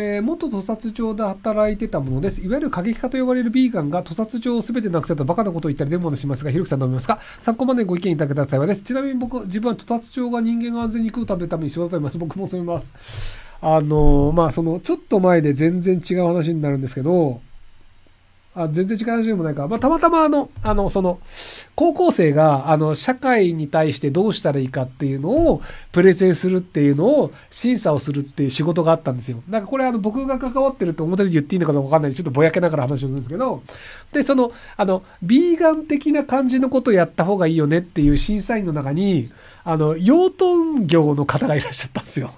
えー、元屠殺町で働いてたものです。いわゆる過激派と呼ばれるビーガンが屠殺町を全てなくせとバカなことを言ったりデモをしますが、ひろきさんどう思いますか参考までご意見いただけたら幸いです。ちなみに僕、自分は屠殺町が人間が安全に食うためのために仕事だと思います。僕もそう思います。あのー、まあ、その、ちょっと前で全然違う話になるんですけど、あ全然違う話でもないか。まあ、たまたまあの、あの、その、高校生が、あの、社会に対してどうしたらいいかっていうのを、プレゼンするっていうのを、審査をするっていう仕事があったんですよ。なんかこれ、あの、僕が関わってると表で言っていいのかわかんないで、ちょっとぼやけながら話をするんですけど、で、その、あの、ビーガン的な感じのことをやった方がいいよねっていう審査員の中に、あの、養豚業の方がいらっしゃったんですよ。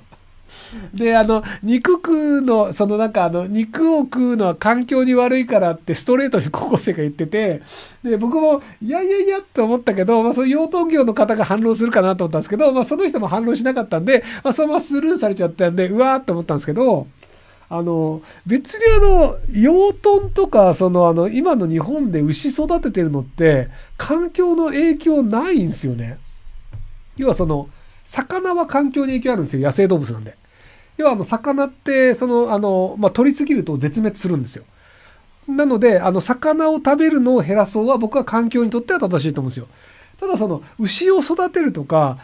であの肉食うのそのなんかあの肉を食うのは環境に悪いからってストレートに高校生が言っててで僕もいやいやいやって思ったけど、まあ、その養豚業の方が反論するかなと思ったんですけど、まあ、その人も反論しなかったんで、まあ、そのままスルーされちゃったんでうわーって思ったんですけど。あの別にあの養豚とかそのあの今の日本で牛育ててるのって環境の影響ないんですよね。要はその魚は環境に影響あるんですよ。野生動物なんで。要はあの、魚って、その、あの、まあ、取りすぎると絶滅するんですよ。なので、あの、魚を食べるのを減らそうは僕は環境にとっては正しいと思うんですよ。ただその、牛を育てるとか、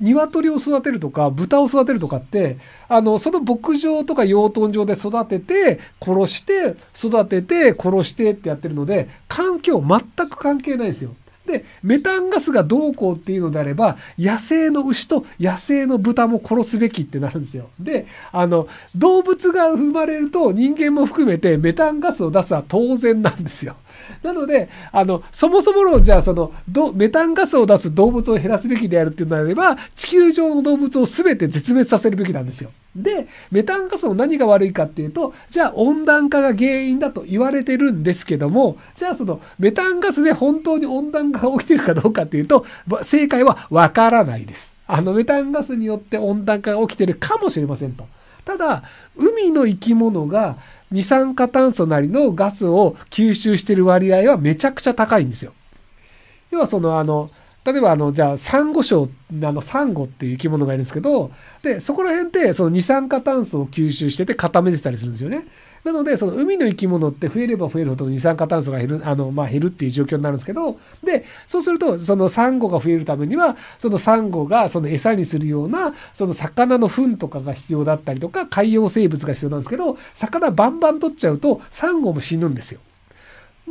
鶏を育てるとか、豚を育てるとかって、あの、その牧場とか養豚場で育てて、殺して、育てて、殺してってやってるので、環境全く関係ないんですよ。でメタンガスがどうこうっていうのであれば野生の牛と野生の豚も殺すべきってなるんですよ。であの動物が生まれると人間も含めてメタンガスを出すは当然なんですよ。なので、あの、そもそもの、じゃあ、その、メタンガスを出す動物を減らすべきであるっていうのであれば、地球上の動物を全て絶滅させるべきなんですよ。で、メタンガスの何が悪いかっていうと、じゃあ温暖化が原因だと言われてるんですけども、じゃあそのメタンガスで本当に温暖化が起きてるかどうかっていうと、正解はわからないです。あのメタンガスによって温暖化が起きてるかもしれませんと。ただ、海の生き物が二酸化炭素なりのガスを吸収している割合はめちゃくちゃ高いんですよ。要はそのあの、例えばあの、じゃあ、サンゴ礁、あの、サンゴっていう生き物がいるんですけど、で、そこら辺って、その二酸化炭素を吸収してて固めてたりするんですよね。なので、その海の生き物って増えれば増えるほど二酸化炭素が減る、あの、まあ、減るっていう状況になるんですけど、で、そうすると、そのサンゴが増えるためには、そのサンゴがその餌にするような、その魚の糞とかが必要だったりとか、海洋生物が必要なんですけど、魚バンバン取っちゃうと、サンゴも死ぬんですよ。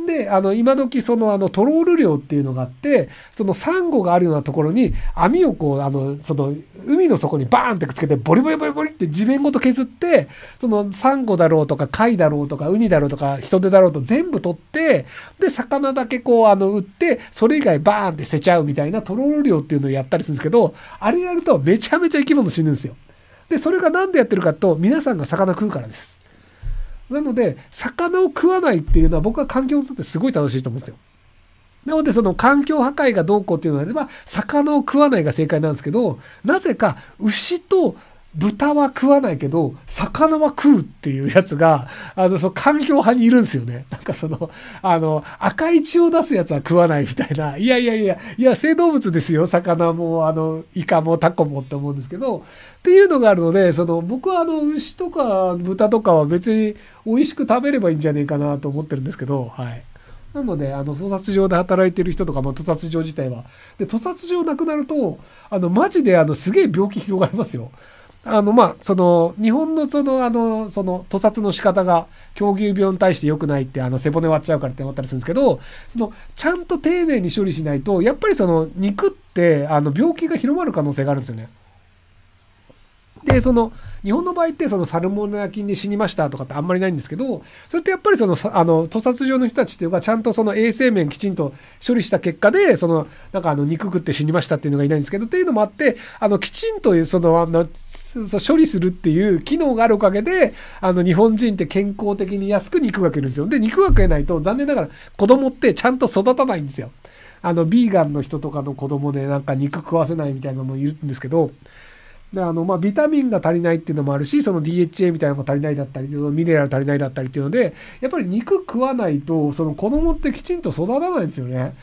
で、あの、今時その、あの、トロール漁っていうのがあって、そのサンゴがあるようなところに網をこう、あの、その、海の底にバーンってくっつけて、ボリボリボリボリって地面ごと削って、その、サンゴだろうとか、貝だろうとか、ウニだろうとか、人手だろうと全部取って、で、魚だけこう、あの、売って、それ以外バーンって捨てちゃうみたいなトロール漁っていうのをやったりするんですけど、あれやるとめちゃめちゃ生き物死ぬんですよ。で、それが何でやってるかと、皆さんが魚食うからです。なので、魚を食わないっていうのは僕は環境にとってすごい正しいと思うんですよ。なので、その環境破壊がどうこうっていうのであれば、魚を食わないが正解なんですけど、なぜか牛と豚は食わないけど、魚は食うっていうやつが、あの、その環境派にいるんですよね。なんかその、あの、赤い血を出すやつは食わないみたいな、いやいやいや、いや、生動物ですよ。魚も、あの、イカもタコもって思うんですけど、っていうのがあるので、その、僕はあの、牛とか豚とかは別に美味しく食べればいいんじゃねえかなと思ってるんですけど、はい。なので、あの、屠殺場で働いてる人とか、まあ、屠殺場自体は。で、屠殺場なくなると、あの、マジで、あの、すげえ病気広がりますよ。あの、まあ、その、日本のその、あの、その、屠殺の仕方が、狂牛病に対して良くないって、あの、背骨割っちゃうからって思ったりするんですけど、その、ちゃんと丁寧に処理しないと、やっぱりその、肉って、あの、病気が広まる可能性があるんですよね。で、その、日本の場合ってそのサルモネラ菌に死にましたとかってあんまりないんですけど、それってやっぱりその、あの、屠殺場の人たちっていうか、ちゃんとその衛生面きちんと処理した結果で、その、なんかあの、肉食って死にましたっていうのがいないんですけど、っていうのもあって、あの、きちんとその、あの、処理するっていう機能があるおかげで、あの、日本人って健康的に安く肉が食えるんですよ。で、肉が食えないと、残念ながら子供ってちゃんと育たないんですよ。あの、ビーガンの人とかの子供でなんか肉食わせないみたいなのもいるんですけど、であのまあ、ビタミンが足りないっていうのもあるし、その DHA みたいなのが足りないだったり、ミネラル足りないだったりっていうので、やっぱり肉食わないと、その子供ってきちんと育たないんですよね。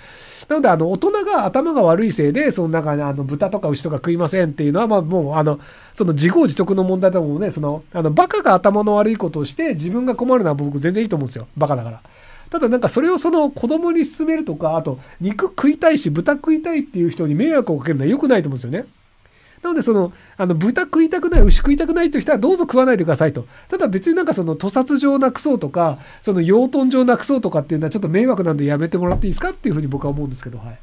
なので、あの、大人が頭が悪いせいで、その中あの、豚とか牛とか食いませんっていうのは、まあもう、あの、その自業自得の問題だもんね、その、あの、バカが頭の悪いことをして、自分が困るのは僕全然いいと思うんですよ。バカだから。ただなんかそれをその子供に勧めるとか、あと、肉食いたいし、豚食いたいっていう人に迷惑をかけるのは良くないと思うんですよね。なので、その、あの、豚食いたくない、牛食いたくないという人はどうぞ食わないでくださいと。ただ別になんかその、屠殺をなくそうとか、その、養豚上なくそうとかっていうのはちょっと迷惑なんでやめてもらっていいですかっていうふうに僕は思うんですけど、はい。